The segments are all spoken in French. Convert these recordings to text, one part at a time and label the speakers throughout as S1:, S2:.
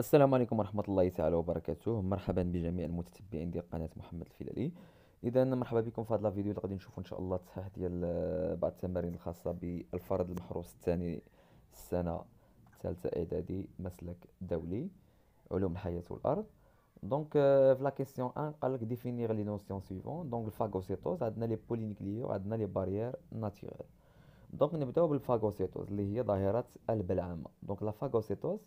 S1: السلام عليكم ورحمة الله تعالى وبركاته مرحبا بجميع المتتبعين ديال قناة محمد الفلالي اذا مرحبا بكم في هذا الفيديو اللي غادي نشوفوا ان شاء الله التصحيح ديال بعض التمارين الخاصة بالفرد المحروس الثاني السنة الثالثة اعدادي مسلك دولي علوم الحياة والارض دونك euh, في لا كيسيون 1 قال لك ديفينيغ لي نوسيون سيفون دونك الفاغوسيتوز عندنا لي بولينيكليو عندنا لي بارير ناتيرال Donc, le بالفاغوسيتوز اللي هي ظاهره القلب العامه Donc, la phagocytose,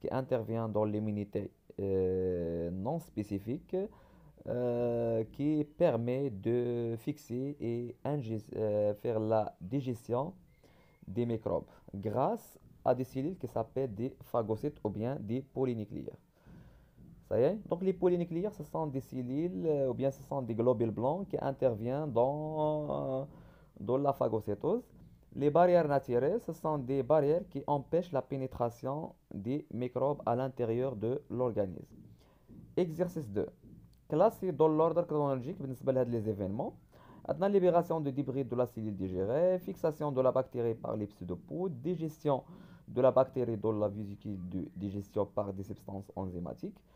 S1: qui intervient dans l'immunité euh, non spécifique euh, qui permet de fixer et euh, faire la digestion des microbes grâce à des cellules qui s'appellent des phagocytes ou bien des polynucléaires. Ça y est Donc les polynucléaires, ce sont des cellules ou bien ce sont des globules blancs qui interviennent dans dans la phagocytose, les barrières naturelles, sont des barrières qui empêchent la pénétration des microbes à l'intérieur de l'organisme. Exercice 2. Classé dans l'ordre chronologique, les événements. La libération de débris de la cellule digérée, fixation de la bactérie par les pseudopodes, digestion de la bactérie dans la vésicule de digestion par des substances enzymatiques,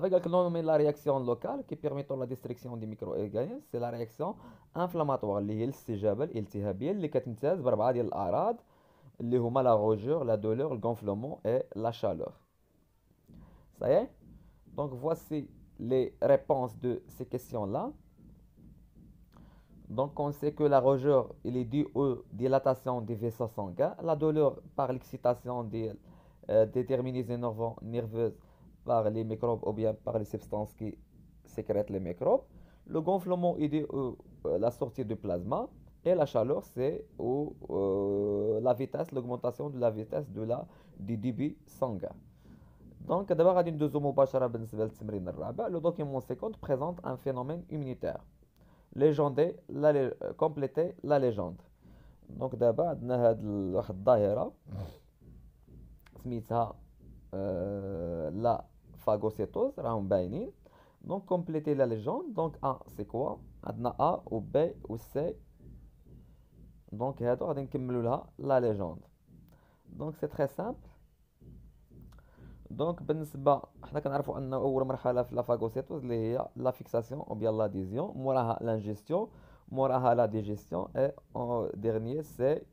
S1: C'est que la réaction locale qui permet la destruction des micro-organismes, c'est la réaction inflammatoire, qui est الاستجابة الالتهابية les ديال le اللي la rougeur, la douleur, le gonflement et la chaleur. Ça y est Donc voici les réponses de ces questions-là. Donc on sait que la rougeur il est due aux dilatations des vaisseaux sanguins, la douleur par l'excitation des euh, nerveux nerveuses par les microbes ou bien par les substances qui sécrètent les microbes. Le gonflement est euh, euh, la sortie du plasma et la chaleur, c'est euh, la vitesse, l'augmentation de la vitesse de la, du débit sanguin. Donc, d'abord, le document 50 présente un phénomène immunitaire. Légender, la, compléter la légende. Donc, d'abord, عندنا mm. a la phagocytose, Donc, compléter la légende. Donc, A, c'est quoi Adna A ou B ou C. Donc, la la légende. Donc, c'est très simple. Donc, nous la fixation bien l'adhésion, l'ingestion, la digestion et en dernier, c'est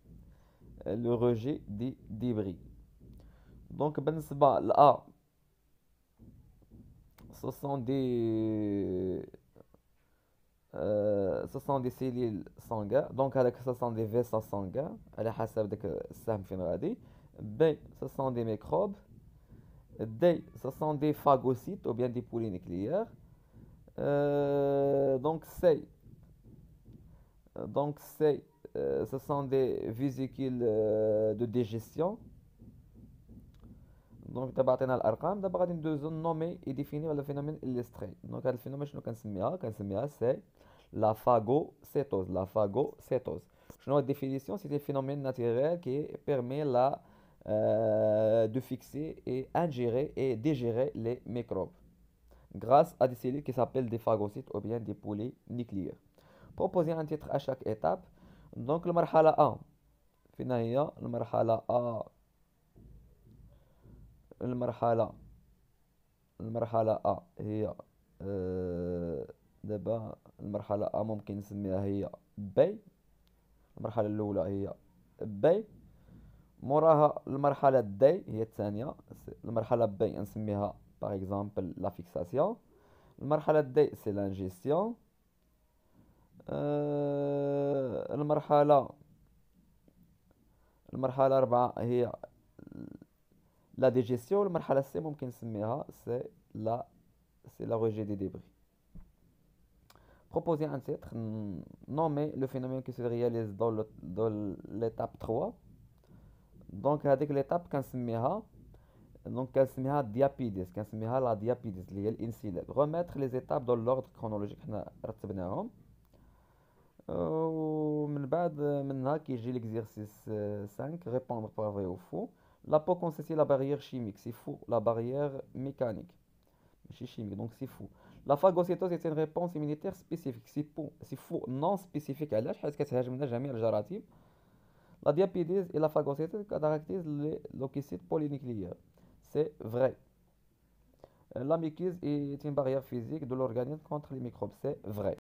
S1: le rejet des débris. Donc, c'est très A, ce sont des, cellules sanguines, donc ce sont des vaisseaux sanguins, à B, ce sont des microbes, D, ce sont des phagocytes ou bien des polynucléaires, nucléaires. Euh, donc C, donc ce euh, sont des vésicules euh, de digestion, nous دابا عطينا الارقام دابا et ندوزو par le phénomène illustré donc le phénomène que nous شنو كنسميها كنسميها c'est la phagocytose. La phagocytose. la définition, c'est un phénomène naturel qui permet la, euh, de fixer et ingérer et digérer les microbes grâce à des cellules qui s'appellent des phagocytes ou bien des polynucléaires. Proposer un titre à chaque étape. Donc, le marhala 1. Finalement, le marhala A, المرحله المرحله ا هي آه، دابا المرحله ا ممكن نسميها هي بي المرحله الاولى هي بي موراها المرحله دي هي الثانيه المرحله بي نسميها باغ اكزومبل لا فيكساسيون المرحله دي سي لانجيستيون المرحله المرحله 4 هي la digestion, C, c'est la, c'est la rejet des débris. Proposer un titre, nommer le phénomène qui se réalise dans, l'étape 3. Donc, avec l'étape qu'on donc كنسميها diapides la diapides remettre les étapes dans l'ordre chronologique حنا رتبناهم ومن بعد y l'exercice 5 répondre par vrai ou faux la peau constitue la barrière chimique, c'est fou, La barrière mécanique, c'est chimique, donc c'est fou. La phagocytose est une réponse immunitaire spécifique, c'est faux, c'est faux, non spécifique. La diapidise et la phagocytose caractérisent les leucocytes polynucléaires. C'est vrai. Euh, la mucus est une barrière physique de l'organisme contre les microbes, c'est vrai.